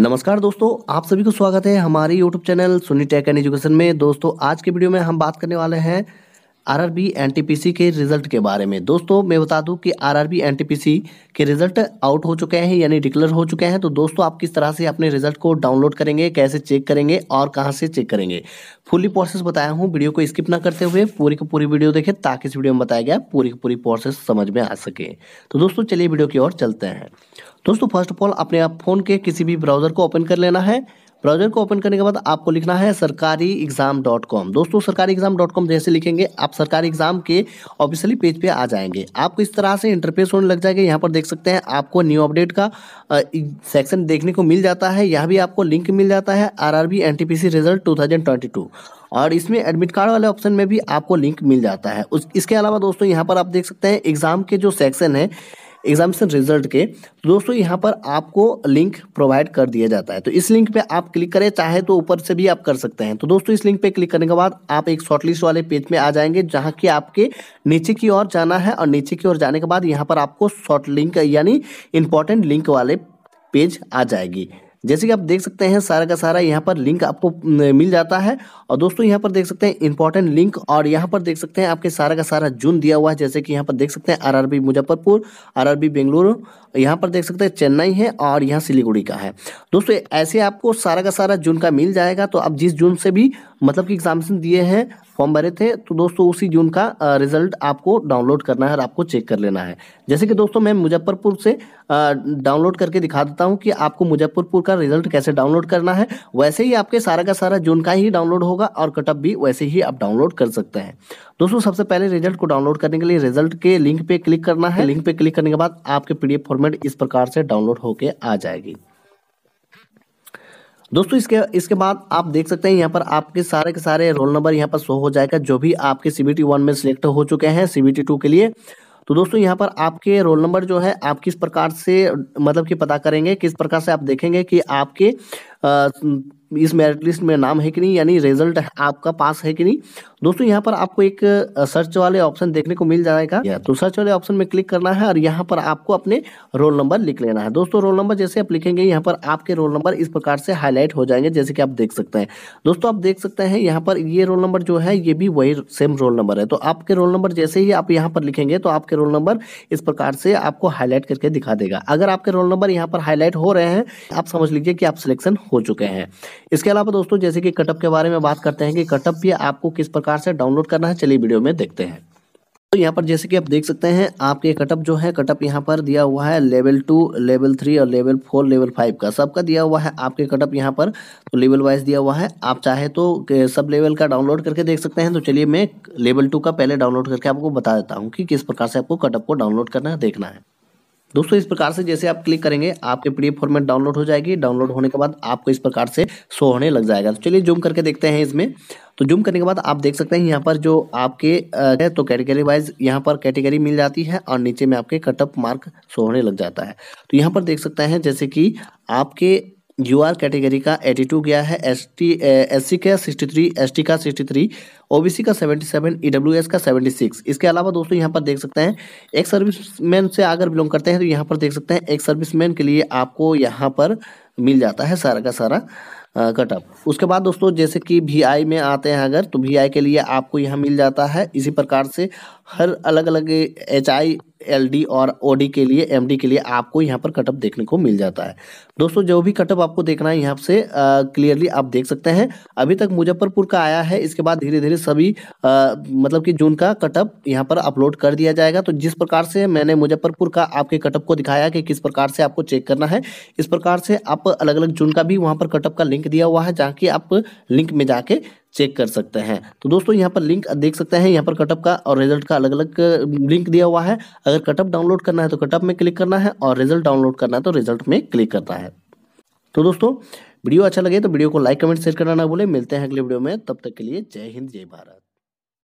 नमस्कार दोस्तों आप सभी को स्वागत है हमारे YouTube channel Suni tech and education में दोस्तों आज के वीडियो में हम बात करने वाले हैं आरआरबी एनटीपीसी के रिजल्ट के बारे में दोस्तों मैं बता दूं कि आरआरबी एनटीपीसी के रिजल्ट आउट हो चुके हैं यानी डिक्लेयर हो चुके हैं तो दोस्तों आप किस तरह से अपने रिजल्ट को डाउनलोड करेंगे कैसे चेक करेंगे और कहां से चेक करेंगे फुली प्रोसेस बताया हूं वीडियो को स्किप ना करते हुए पूरी की पूरी वीडियो देखें ताकि इस वीडियो में बताया गया पूरी की पूरी प्रोसेस समझ में आ सके तो दोस्तों चलिए वीडियो की ओर चलते हैं दोस्तों फर्स्ट ऑफ ऑल अपने आप फ़ोन के किसी भी ब्राउज़र को ओपन कर लेना है ब्राउजर को ओपन करने के बाद आपको लिखना है सरकारी एग्जाम डॉट कॉम दोस्तों सरकारी एग्जाम डॉट कॉम जैसे लिखेंगे आप सरकारी एग्जाम के ऑफिशियली पेज पे आ जाएंगे आपको इस तरह से इंटरफेस होने लग जाएगा यहाँ पर देख सकते हैं आपको न्यू अपडेट का सेक्शन देखने को मिल जाता है यहाँ भी आपको लिंक मिल जाता है R R B N T P C result two thousand twenty two और इसमें एडमिट कार्ड वाले ऑप्शन में भी आपको लिंक मिल जाता है उस इसके अलावा दोस्तों यहाँ पर आप देख सकते हैं एग्ज़ाम के जो सेक्शन है एग्जामिनेशन रिजल्ट के तो दोस्तों यहाँ पर आपको लिंक प्रोवाइड कर दिया जाता है तो इस लिंक पे आप क्लिक करें चाहे तो ऊपर से भी आप कर सकते हैं तो दोस्तों इस लिंक पे क्लिक करने के बाद आप एक शॉर्टलिस्ट वाले पेज में आ जाएंगे जहाँ की आपके नीचे की ओर जाना है और नीचे की ओर जाने के बाद यहाँ पर आपको शॉर्ट लिंक यानी इंपॉर्टेंट लिंक वाले पेज आ जाएगी जैसे कि आप देख सकते हैं सारा का सारा यहाँ पर लिंक आपको मिल जाता है और दोस्तों यहाँ पर देख सकते हैं इंपॉर्टेंट लिंक और यहाँ पर देख सकते हैं आपके सारा का सारा जून दिया हुआ है जैसे कि यहाँ पर देख सकते हैं आर मुजफ्फरपुर आर बेंगलुरु यहाँ पर देख सकते हैं चेन्नई है और यहाँ सिलीगुड़ी का है दोस्तों ऐसे आपको सारा का सारा जून का मिल जाएगा तो आप जिस जून से भी मतलब कि एग्जामिनेशन दिए हैं फॉर्म भरे थे तो दोस्तों उसी जून का रिजल्ट आपको डाउनलोड करना है और आपको चेक कर लेना है जैसे कि दोस्तों मैं मुजफ्फरपुर से डाउनलोड करके दिखा देता हूँ कि आपको मुजफ्फरपुर का रिजल्ट कैसे डाउनलोड करना है वैसे ही आपके सारा का सारा जून का ही डाउनलोड होगा और कटअप भी वैसे ही आप डाउनलोड कर सकते हैं दोस्तों सबसे पहले रिजल्ट को डाउनलोड करने के लिए रिजल्ट के लिंक पे क्लिक करना है लिंक पे क्लिक करने के बाद आपके पीडीएफ फॉर्मेट इस प्रकार से डाउनलोड होकर आ जाएगी दोस्तों इसके इसके बाद आप देख सकते हैं यहाँ पर आपके सारे के सारे रोल नंबर यहाँ पर शो हो जाएगा जो भी आपके सी बी वन में सिलेक्ट हो चुके हैं सी बी टू के लिए तो दोस्तों यहाँ पर आपके रोल नंबर जो है आप किस प्रकार से मतलब कि पता करेंगे किस प्रकार से आप देखेंगे कि आपके इस मेरिट लिस्ट में नाम है कि नहीं यानी रिजल्ट आपका पास है कि नहीं दोस्तों यहाँ पर आपको एक सर्च वाले ऑप्शन देखने को मिल जाएगा तो सर्च वाले ऑप्शन में क्लिक करना है और यहाँ पर आपको अपने रोल नंबर लिख लेना है दोस्तों रोल नंबर जैसे आप लिखेंगे यहाँ पर आपके रोल नंबर इस प्रकार से हाईलाइट हो जाएंगे जैसे कि आप देख सकते हैं दोस्तों आप देख सकते हैं यहाँ पर ये रोल नंबर जो है ये भी वही सेम रोल नंबर है तो आपके रोल नंबर जैसे ही आप यहाँ पर लिखेंगे तो आपके रोल नंबर इस प्रकार से आपको हाईलाइट करके दिखा देगा अगर आपके रोल नंबर यहाँ पर हाईलाइट हो रहे हैं आप समझ लीजिए कि आप सिलेक्शन हो चुके हैं इसके अलावा दोस्तों जैसे कि कटअप के बारे में बात करते हैं कि कटअप भी आपको किस प्रकार से डाउनलोड करना है चलिए वीडियो में देखते हैं तो यहाँ पर जैसे कि आप देख सकते हैं आपके कटअप जो है कटअप यहाँ पर दिया हुआ है लेवल टू लेवल थ्री और लेवल फोर लेवल फाइव का सबका दिया हुआ है आपके कटअप यहाँ पर तो लेवल वाइज दिया हुआ है आप चाहे तो सब लेवल का डाउनलोड करके देख सकते हैं तो चलिए मैं लेवल टू का पहले डाउनलोड करके आपको बता देता हूँ कि किस प्रकार से आपको कटअप को डाउनलोड करना है देखना है दोस्तों इस प्रकार से जैसे आप क्लिक करेंगे आपके पीडीएफ फॉर्मेट डाउनलोड हो जाएगी डाउनलोड होने के बाद आपको इस प्रकार से शो होने लग जाएगा तो चलिए जूम करके देखते हैं इसमें तो जूम करने के बाद आप देख सकते हैं यहाँ पर जो आपके है तो कैटेगरी वाइज यहाँ पर कैटेगरी मिल जाती है और नीचे में आपके कटअप मार्क सो होने लग जाता है तो यहाँ पर देख सकते हैं जैसे कि आपके यू आर कैटेगरी का एटी टू गया है एस टी एस सी का सिक्सटी थ्री एस टी का sixty three O B C का seventy seven E W S का सेवेंटी सिक्स इसके अलावा दोस्तों यहाँ पर देख सकते हैं एक सर्विसमैन से अगर बिलोंग करते हैं तो यहाँ पर देख सकते हैं एक सर्विसमैन के लिए आपको यहाँ पर मिल जाता है सारा का सारा कटअप उसके बाद दोस्तों जैसे कि वी आई में आते हैं अगर तो वी आई के लिए आपको यहाँ मिल जाता है इसी प्रकार से हर अलग अलग एच आई एल डी और ओ डी के लिए एम डी के लिए आपको यहाँ पर कटअप देखने को मिल जाता है दोस्तों जो भी कटअप आपको देखना है यहाँ से क्लियरली आप देख सकते हैं अभी तक मुजफ्फरपुर का आया है इसके बाद धीरे धीरे सभी आ, मतलब कि जून का कटअप यहाँ पर अपलोड कर दिया जाएगा तो जिस प्रकार से मैंने मुजफ्फरपुर का आपके कटअप को दिखाया कि किस प्रकार से आपको चेक करना है इस प्रकार से आप अलग अलग जून का भी वहाँ पर कटअप का लिंक दिया हुआ है जहाँ कि आप लिंक में जाके चेक कर सकते हैं तो दोस्तों यहाँ पर लिंक देख सकते हैं यहाँ पर कटअप का और रिजल्ट का अलग अलग लिंक दिया हुआ है अगर कटअप डाउनलोड करना है तो कटअप में क्लिक करना है और रिजल्ट डाउनलोड करना है तो रिजल्ट में क्लिक करना है तो दोस्तों वीडियो अच्छा लगे तो वीडियो को लाइक कमेंट शेयर करना ना भूलें मिलते हैं अगले वीडियो में तब तक के लिए जय हिंद जय भारत